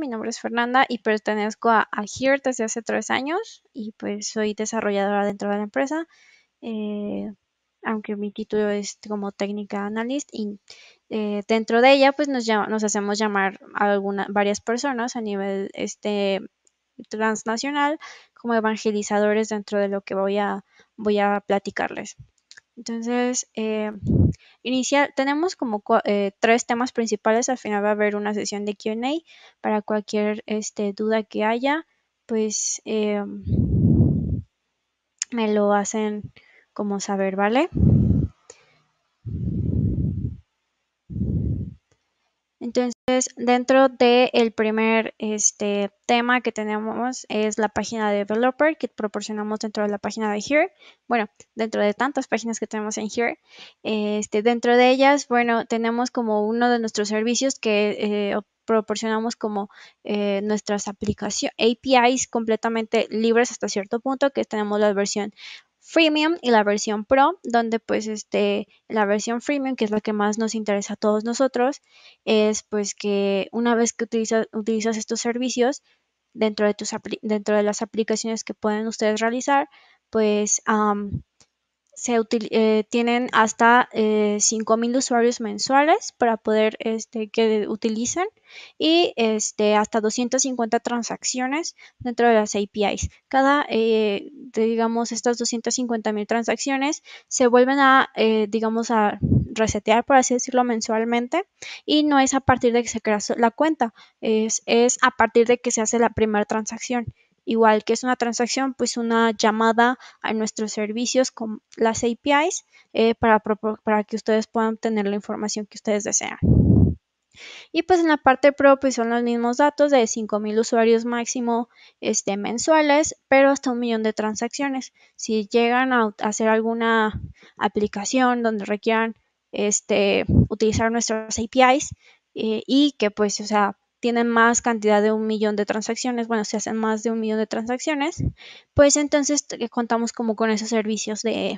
Mi nombre es Fernanda y pertenezco a, a desde hace tres años y pues soy desarrolladora dentro de la empresa, eh, aunque mi título es como técnica analyst y eh, dentro de ella pues nos, hacemos llamar a varias personas a nivel este, transnacional como evangelizadores dentro de lo que voy a, voy a platicarles. Entonces, eh, Inicial, tenemos como eh, tres temas principales, al final va a haber una sesión de QA para cualquier este, duda que haya, pues em, me lo hacen como saber, ¿vale? Entonces, dentro del primer este, tema que tenemos es la página de developer que proporcionamos dentro de la página de Here. Bueno, dentro de tantas páginas que tenemos en Here, este, dentro de ellas, bueno, tenemos como uno de nuestros servicios que eh, proporcionamos como eh, nuestras aplicaciones APIs completamente libres hasta cierto punto, que tenemos la versión freemium y la versión pro, donde pues este, la versión freemium, que es la que más nos interesa a todos nosotros, es pues que una vez que utilizas estos servicios dentro de, tus, dentro de las aplicaciones que pueden ustedes realizar, pues eh, tienen hasta eh, 5.000 usuarios mensuales para poder este, que utilicen y este, hasta 250 transacciones dentro de las APIs. Cada, eh, digamos, estas 250.000 transacciones se vuelven a, eh, digamos, a resetear, por así decirlo, mensualmente y no es a partir de que se crea la cuenta, es a partir de que se hace la primera transacción igual que es una transacción, pues una llamada a nuestros servicios con las APIs eh, para, para que ustedes puedan obtener la información que ustedes desean. Y pues en la parte pro pues, son los mismos datos de 5.000 usuarios máximo este, mensuales, pero hasta un millón de transacciones. Si llegan a hacer alguna aplicación donde requieran este, utilizar nuestras APIs eh, y que pues, o sea, tienen más cantidad de un millón de transacciones, bueno, si hacen más de un millón de transacciones, pues entonces eh, contamos como con esos servicios de,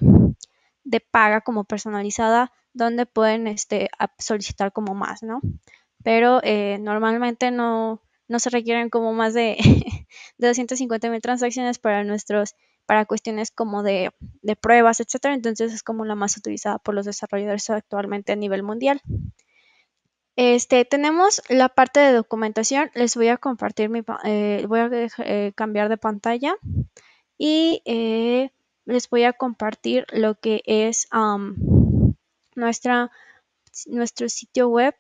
paga como personalizada, donde pueden este, solicitar como más, ¿no? Pero eh, normalmente no, se requieren como más de, 250 mil transacciones para nuestros para cuestiones como de, pruebas, etcétera. Entonces es como la más utilizada por los desarrolladores actualmente a nivel mundial. Este, tenemos la parte de documentación. Les voy a compartir mi, eh, voy a eh, cambiar de pantalla y eh, les voy a compartir lo que es nuestra, nuestro sitio web.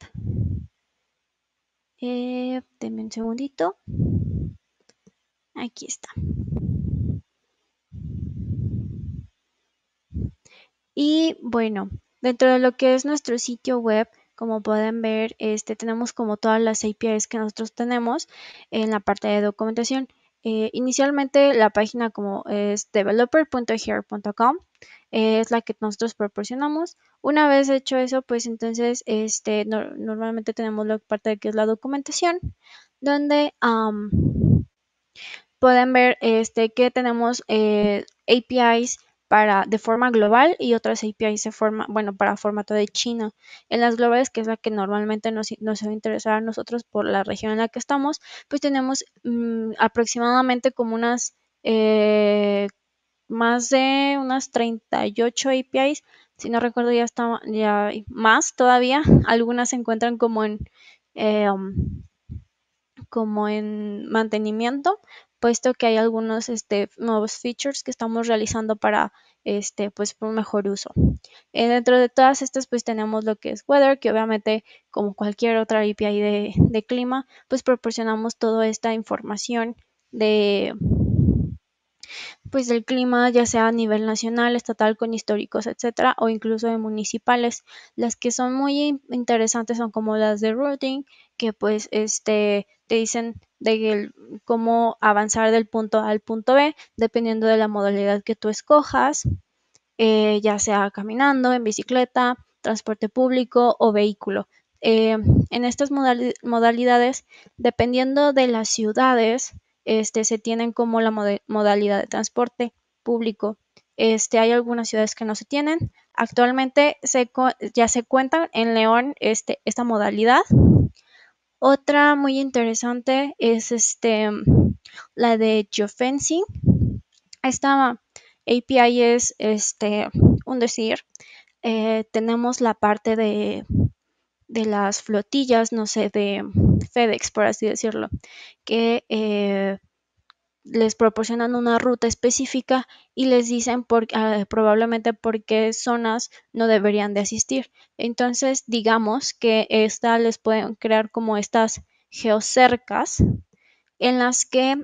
denme un segundito. Aquí está. Y bueno, dentro de lo que es nuestro sitio web, como pueden ver, este, tenemos como todas las APIs que nosotros tenemos en la parte de documentación. Eh, inicialmente la página como es developer.here.com eh, es la que nosotros proporcionamos. Una vez hecho eso, pues entonces este, normalmente tenemos la parte de que es la documentación, donde pueden ver este, que tenemos eh, APIs para, de forma global y otras APIs de forma, bueno, para formato de China. En las globales, que es la que normalmente nos, nos va a interesar a nosotros por la región en la que estamos, pues tenemos mm, aproximadamente como unas, eh, más de unas 38 APIs. Si no recuerdo, ya está, ya hay más todavía. Algunas se encuentran como en, eh, um, como en mantenimiento, puesto que hay algunos este, nuevos features que estamos realizando para este, pues, un mejor uso. Eh, dentro de todas estas, pues tenemos lo que es Weather, que obviamente, como cualquier otra API de clima, pues proporcionamos toda esta información de pues del clima, ya sea a nivel nacional, estatal, con históricos, etcétera, o incluso de municipales. Las que son muy interesantes son como las de routing, que pues este te dicen de cómo avanzar del punto A al punto B, dependiendo de la modalidad que tú escojas, eh, ya sea caminando, en bicicleta, transporte público o vehículo. Eh, en estas modalidades, dependiendo de las ciudades, este, se tienen como la modalidad de transporte público. Este, hay algunas ciudades que no se tienen. Actualmente se ya se cuentan en León este, esta modalidad. Otra muy interesante es este, la de geofencing. Esta API es este, un decir. Eh, tenemos la parte de de las flotillas, no sé, de FedEx, por así decirlo, que eh, les proporcionan una ruta específica y les dicen por, ah, probablemente por qué zonas no deberían de asistir. Entonces, digamos que esta les pueden crear como estas geocercas en las que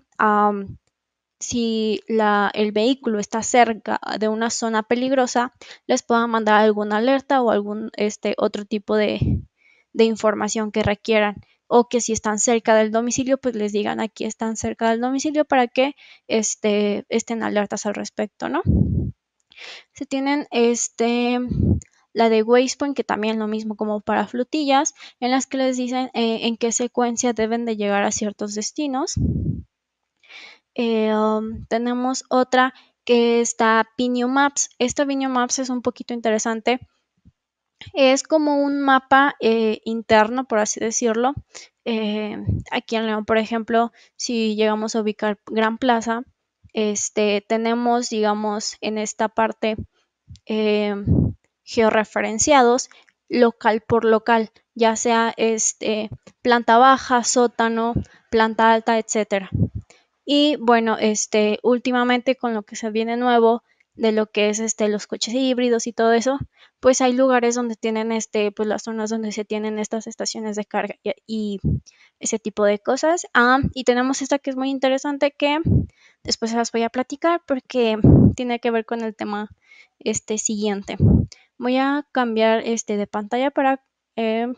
si la, el vehículo está cerca de una zona peligrosa, les puedan mandar alguna alerta o algún este, otro tipo de de información que requieran o que si están cerca del domicilio, pues les digan aquí están cerca del domicilio para que este, estén alertas al respecto, ¿no? Se tienen este, la de Wastepoint, que también lo mismo como para flotillas, en las que les dicen eh, en qué secuencia deben de llegar a ciertos destinos. Eh, um, tenemos otra que está Pinio Maps. Esta Pinio Maps es un poquito interesante es como un mapa eh, interno, por así decirlo. Eh, aquí en León, por ejemplo, si llegamos a ubicar Gran Plaza, este, tenemos, digamos, en esta parte eh, georreferenciados local por local, ya sea este, planta baja, sótano, planta alta, etcétera. Y bueno, este, últimamente con lo que se viene nuevo, de lo que es este los coches híbridos y todo eso, pues hay lugares donde tienen este pues las zonas donde se tienen estas estaciones de carga y, ese tipo de cosas. Ah, y tenemos esta que es muy interesante que después las voy a platicar porque tiene que ver con el tema este siguiente. Voy a cambiar este de pantalla para eh,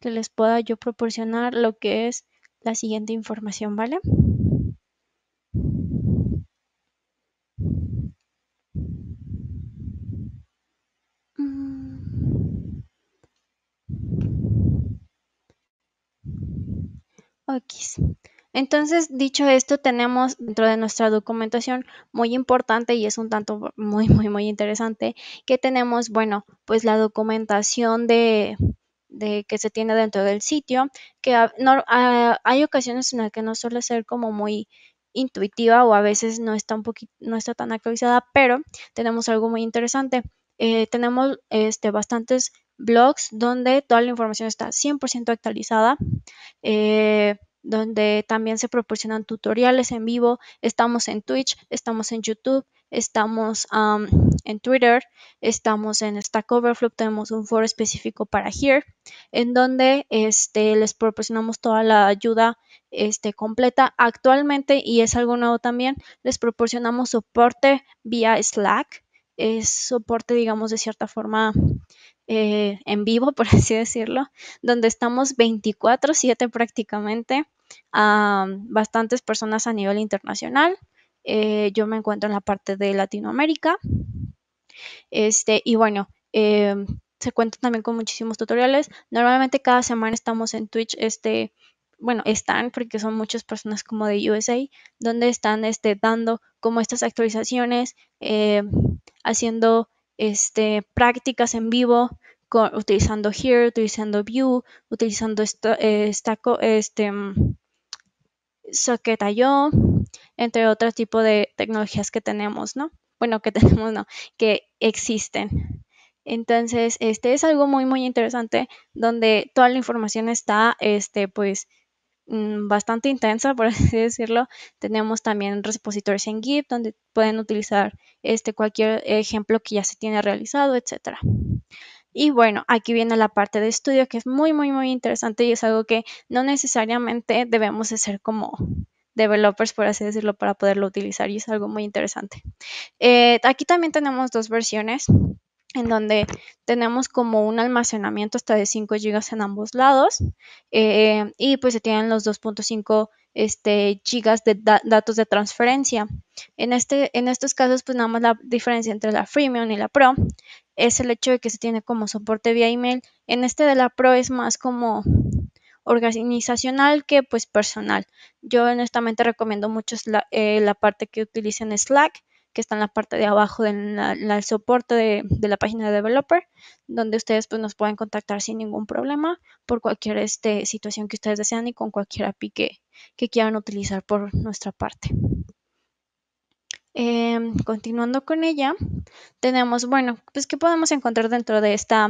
que les pueda yo proporcionar lo que es la siguiente información, ¿vale? Entonces, dicho esto, tenemos dentro de nuestra documentación muy importante y es un tanto muy, muy, muy interesante que tenemos, bueno, pues la documentación de, que se tiene dentro del sitio, que hay ocasiones en las que no suele ser como muy intuitiva o a veces no está, un poquito, no está tan actualizada, pero tenemos algo muy interesante. Eh, tenemos este, bastantes blogs donde toda la información está 100% actualizada, eh, donde también se proporcionan tutoriales en vivo. Estamos en Twitch, estamos en YouTube, estamos en Twitter, estamos en Stack Overflow, tenemos un foro específico para Here, en donde este, les proporcionamos toda la ayuda este, completa actualmente y es algo nuevo también, les proporcionamos soporte vía Slack, es soporte digamos de cierta forma eh, en vivo, por así decirlo, donde estamos 24/7 prácticamente, a bastantes personas a nivel internacional. Eh, yo me encuentro en la parte de Latinoamérica. Este, y bueno, em, se cuenta también con muchísimos tutoriales. Normalmente cada semana estamos en Twitch, este, bueno, están, porque son muchas personas como de USA, donde están este, dando como estas actualizaciones, em, haciendo este, prácticas en vivo utilizando Here, utilizando View, utilizando eh, esta, este, Socket.IO entre otros tipo de tecnologías que tenemos, ¿no? Bueno, que tenemos, no, que existen. Entonces, este es algo muy, muy interesante donde toda la información está, este, pues, Mm, bastante intensa, por así decirlo. Tenemos también repositorios en Git donde pueden utilizar este, cualquier ejemplo que ya se tiene realizado, etcétera. Y bueno, aquí viene la parte de estudio que es muy, muy, muy interesante y es algo que no necesariamente debemos hacer como developers, por así decirlo, para poderlo utilizar y es algo muy interesante. Eh, aquí también tenemos dos versiones en donde tenemos como un almacenamiento hasta de 5 GB en ambos lados eh, y pues se tienen los 2.5 este, gigas de datos de transferencia. En, este, en estos casos, pues nada más la diferencia entre la freemium y la pro es el hecho de que se tiene como soporte vía email. En este de la pro es más como organizacional que pues personal. Yo honestamente recomiendo mucho la, eh, la parte que utilicen Slack que está en la parte de abajo del soporte de, la página de developer, donde ustedes pues, nos pueden contactar sin ningún problema por cualquier este, situación que ustedes desean y con cualquier API que, quieran utilizar por nuestra parte. Em, continuando con ella, tenemos, bueno, pues, ¿qué podemos encontrar dentro de esta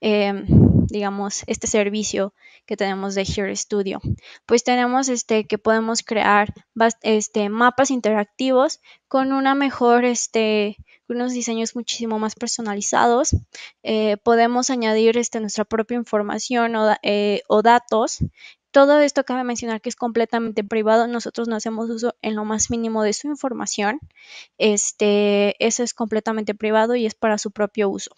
em, digamos, este servicio que tenemos de Here Studio? Pues tenemos este, que podemos crear este, mapas interactivos con una mejor, este, unos diseños muchísimo más personalizados. Eh, podemos añadir este, nuestra propia información o, eh, o datos todo esto cabe mencionar que es completamente privado. Nosotros no hacemos uso en lo más mínimo de su información. Este, eso es completamente privado y es para su propio uso.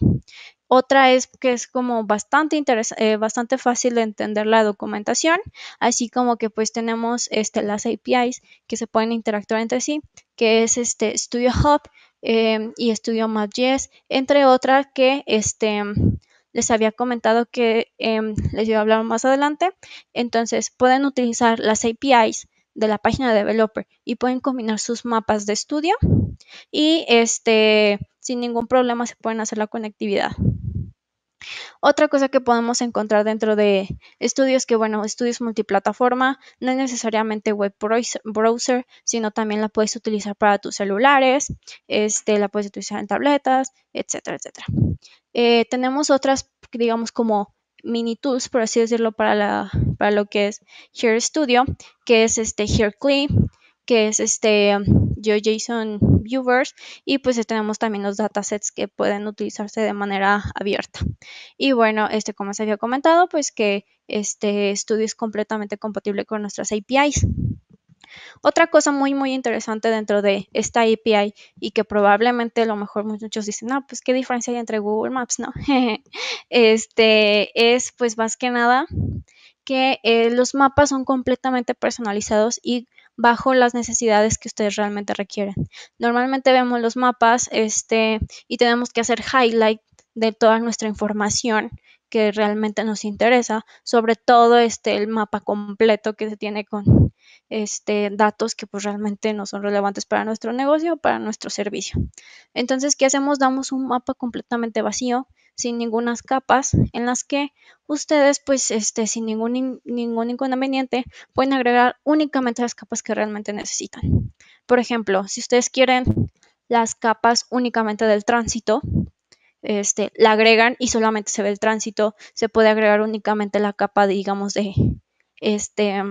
Otra es que es como bastante eh, bastante fácil de entender la documentación, así como que pues tenemos este, las APIs que se pueden interactuar entre sí, que es este Studio Hub em, y Studio Math.js, entre otras que este, les había comentado que em, les iba a hablar más adelante. Entonces pueden utilizar las APIs de la página de developer y pueden combinar sus mapas de estudio y este sin ningún problema se pueden hacer la conectividad. Otra cosa que podemos encontrar dentro de estudios, que bueno, estudios multiplataforma, no es necesariamente web browser, sino también la puedes utilizar para tus celulares, este, la puedes utilizar en tabletas, etcétera, etcétera. Eh, tenemos otras, digamos, como mini tools, por así decirlo, para, lo que es Here Studio, que es este Clean que es este GeoJSON Viewers y pues tenemos también los datasets que pueden utilizarse de manera abierta. Y bueno, este como se había comentado, pues que este estudio es completamente compatible con nuestras APIs. Otra cosa muy muy interesante dentro de esta API y que probablemente a lo mejor muchos dicen, ah, pues qué diferencia hay entre Google Maps, ¿no? este es pues más que nada que eh, los mapas son completamente personalizados y bajo las necesidades que ustedes realmente requieren. Normalmente vemos los mapas este, y tenemos que hacer highlight de toda nuestra información que realmente nos interesa, sobre todo este el mapa completo que se tiene con este datos que pues realmente no son relevantes para nuestro negocio o para nuestro servicio. Entonces, ¿qué hacemos? Damos un mapa completamente vacío sin ninguna capas en las que ustedes pues este sin ningún, ningún inconveniente pueden agregar únicamente las capas que realmente necesitan. Por ejemplo, si ustedes quieren las capas únicamente del tránsito, este, la agregan y solamente se ve el tránsito, se puede agregar únicamente la capa, digamos, de este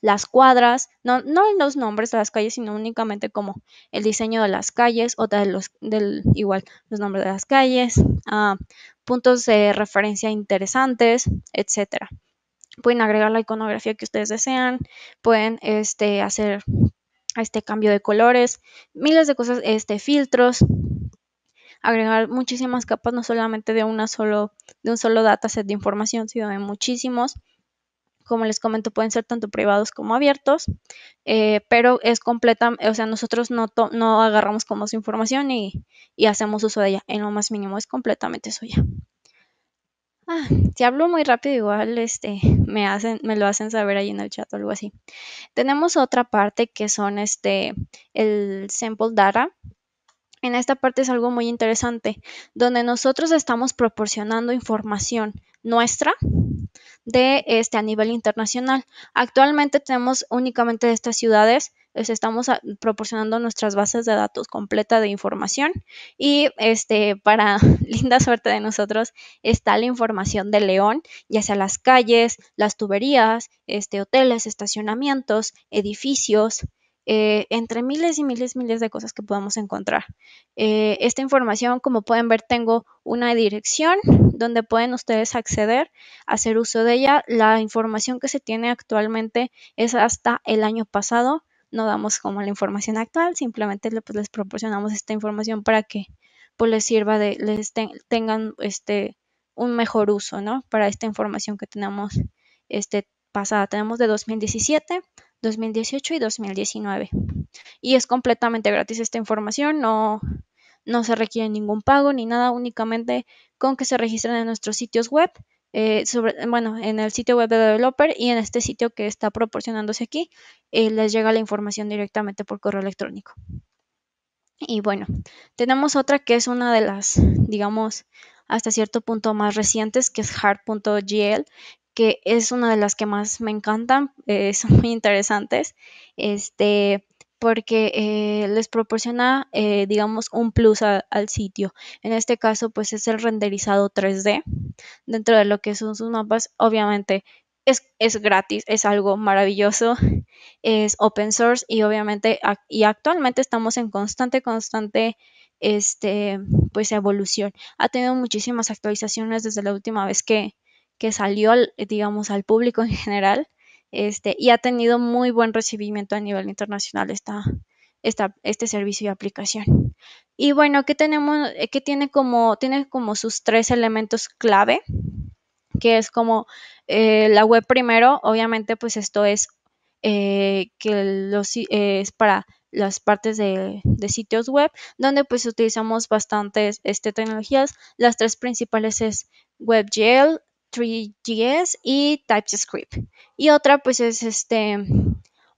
las cuadras, no, no los nombres de las calles, sino únicamente como el diseño de las calles, o de los, del, igual, los nombres de las calles, ah, puntos de referencia interesantes, etcétera. Pueden agregar la iconografía que ustedes desean, pueden este, hacer este cambio de colores, miles de cosas, este, filtros, agregar muchísimas capas, no solamente de una solo, de un solo dataset de información, sino de muchísimos como les comento, pueden ser tanto privados como abiertos, eh, pero es completa, o sea, nosotros no, no agarramos como su información y, hacemos uso de ella, en lo más mínimo es completamente suya. Ah, si hablo muy rápido, igual este, me, hacen, me lo hacen saber ahí en el chat o algo así. Tenemos otra parte que son este, el sample data, en esta parte es algo muy interesante, donde nosotros estamos proporcionando información nuestra de este a nivel internacional. Actualmente tenemos únicamente estas ciudades, les este, estamos proporcionando nuestras bases de datos completa de información y este para linda suerte de nosotros está la información de León, ya sea las calles, las tuberías, este hoteles, estacionamientos, edificios, eh, entre miles y miles y miles de cosas que podamos encontrar. Eh, esta información, como pueden ver, tengo una dirección donde pueden ustedes acceder, hacer uso de ella. La información que se tiene actualmente es hasta el año pasado. No damos como la información actual, simplemente pues, les proporcionamos esta información para que pues, les sirva de, les tengan este, un mejor uso, ¿no? Para esta información que tenemos este, pasada. Tenemos de 2017 2018 y 2019. Y es completamente gratis esta información, no, se requiere ningún pago ni nada, únicamente con que se registren en nuestros sitios web, eh, bueno, en el sitio web de Developer y en este sitio que está proporcionándose aquí, eh, les llega la información directamente por correo electrónico. Y bueno, tenemos otra que es una de las, digamos, hasta cierto punto más recientes, que es hard.gl, que es una de las que más me encantan, eh, son muy interesantes, este, porque eh, les proporciona, eh, digamos, un plus al sitio. En este caso, pues es el renderizado 3D dentro de lo que son sus mapas. Obviamente, es, gratis, es algo maravilloso, es open source y obviamente y actualmente estamos en constante, constante este, pues, evolución. Ha tenido muchísimas actualizaciones desde la última vez que, que salió, digamos, al público en general, este, y ha tenido muy buen recibimiento a nivel internacional este servicio y aplicación. Y bueno, ¿qué tenemos? Eh, que tiene como, tiene como sus tres elementos clave? que es como eh, la web primero, obviamente pues esto es eh, que los, es para las partes de, sitios web, donde pues utilizamos bastantes este, tecnologías. Las tres principales es WebGL, 3GS y TypeScript. Y otra pues es este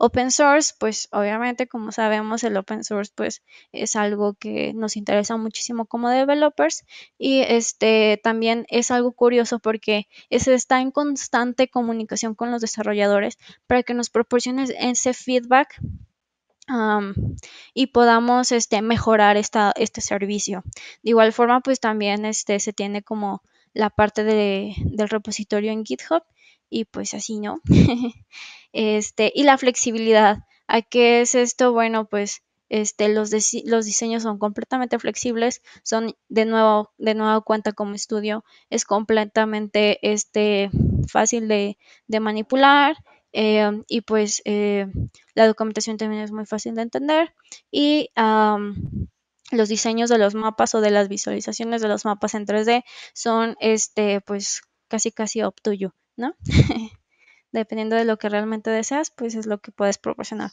open source, pues obviamente como sabemos el open source pues es algo que nos interesa muchísimo como developers y este también es algo curioso porque se está en constante comunicación con los desarrolladores para que nos proporcione ese feedback y podamos este, mejorar esta, este servicio. De igual forma, pues también este, se tiene como la parte de, del repositorio en GitHub y pues así, ¿no? este, y la flexibilidad. ¿A qué es esto? Bueno, pues este, los, los, diseños son completamente flexibles, son de nuevo, de nuevo cuenta como estudio, es completamente este, fácil de, manipular eh, y pues eh, la documentación también es muy fácil de entender y los diseños de los mapas o de las visualizaciones de los mapas en 3D son este pues casi casi up ¿no? Dependiendo de lo que realmente deseas, pues es lo que puedes proporcionar.